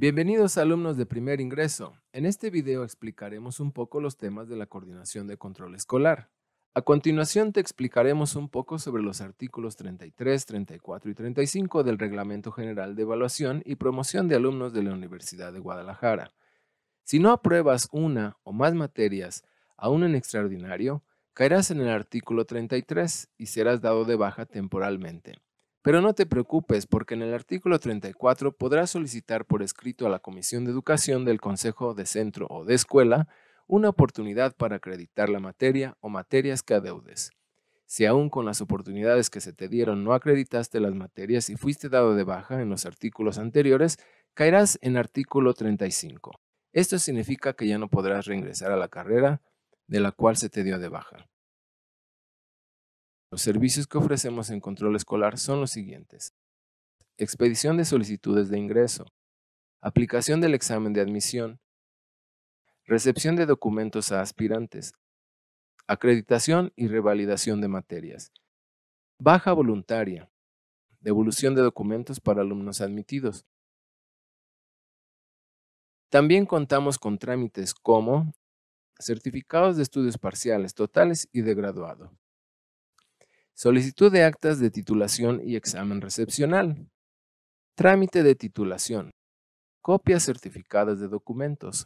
Bienvenidos alumnos de primer ingreso. En este video explicaremos un poco los temas de la coordinación de control escolar. A continuación te explicaremos un poco sobre los artículos 33, 34 y 35 del Reglamento General de Evaluación y Promoción de Alumnos de la Universidad de Guadalajara. Si no apruebas una o más materias, aún en extraordinario, caerás en el artículo 33 y serás dado de baja temporalmente. Pero no te preocupes porque en el artículo 34 podrás solicitar por escrito a la Comisión de Educación del Consejo de Centro o de Escuela una oportunidad para acreditar la materia o materias que adeudes. Si aún con las oportunidades que se te dieron no acreditaste las materias y fuiste dado de baja en los artículos anteriores, caerás en artículo 35. Esto significa que ya no podrás reingresar a la carrera de la cual se te dio de baja. Los servicios que ofrecemos en control escolar son los siguientes. Expedición de solicitudes de ingreso, aplicación del examen de admisión, recepción de documentos a aspirantes, acreditación y revalidación de materias, baja voluntaria, devolución de documentos para alumnos admitidos. También contamos con trámites como certificados de estudios parciales, totales y de graduado, Solicitud de actas de titulación y examen recepcional. Trámite de titulación. Copias certificadas de documentos.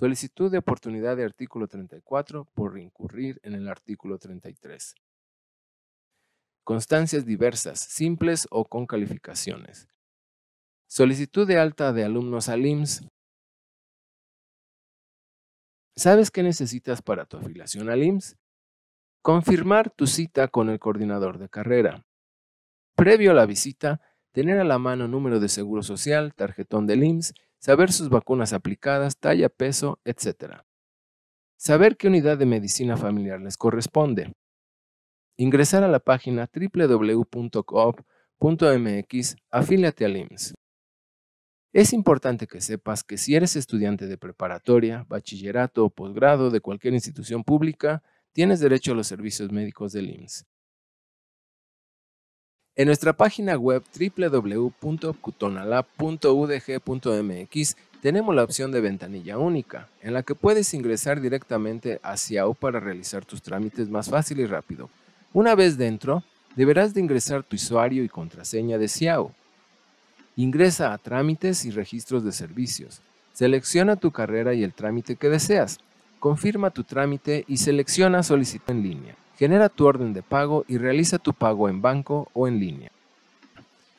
Solicitud de oportunidad de artículo 34 por incurrir en el artículo 33. Constancias diversas, simples o con calificaciones. Solicitud de alta de alumnos al IMSS. ¿Sabes qué necesitas para tu afiliación al IMSS? confirmar tu cita con el coordinador de carrera. Previo a la visita, tener a la mano número de seguro social, tarjetón del IMSS, saber sus vacunas aplicadas, talla, peso, etc. Saber qué unidad de medicina familiar les corresponde. Ingresar a la página www.coop.mx, afíliate al IMSS. Es importante que sepas que si eres estudiante de preparatoria, bachillerato o posgrado de cualquier institución pública, tienes derecho a los servicios médicos del IMSS. En nuestra página web www.cutonalab.udg.mx tenemos la opción de ventanilla única, en la que puedes ingresar directamente a CIAO para realizar tus trámites más fácil y rápido. Una vez dentro, deberás de ingresar tu usuario y contraseña de SIAO. Ingresa a Trámites y Registros de Servicios. Selecciona tu carrera y el trámite que deseas. Confirma tu trámite y selecciona Solicitar en línea. Genera tu orden de pago y realiza tu pago en banco o en línea.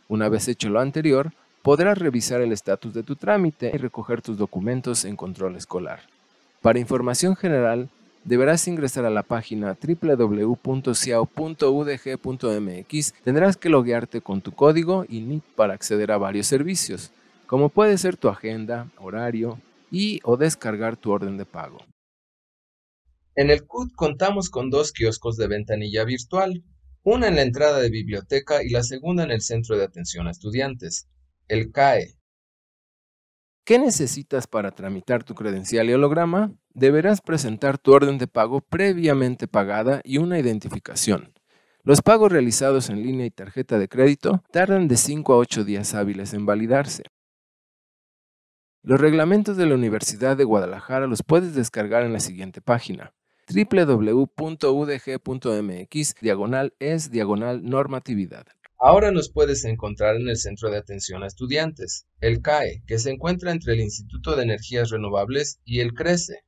Una vez hecho lo anterior, podrás revisar el estatus de tu trámite y recoger tus documentos en control escolar. Para información general, deberás ingresar a la página www.ciao.udg.mx. Tendrás que loguearte con tu código y para acceder a varios servicios, como puede ser tu agenda, horario y o descargar tu orden de pago. En el CUT contamos con dos kioscos de ventanilla virtual, una en la entrada de biblioteca y la segunda en el Centro de Atención a Estudiantes, el CAE. ¿Qué necesitas para tramitar tu credencial y holograma? Deberás presentar tu orden de pago previamente pagada y una identificación. Los pagos realizados en línea y tarjeta de crédito tardan de 5 a 8 días hábiles en validarse. Los reglamentos de la Universidad de Guadalajara los puedes descargar en la siguiente página www.udg.mx, diagonal es, diagonal normatividad. Ahora nos puedes encontrar en el Centro de Atención a Estudiantes, el CAE, que se encuentra entre el Instituto de Energías Renovables y el CRECE,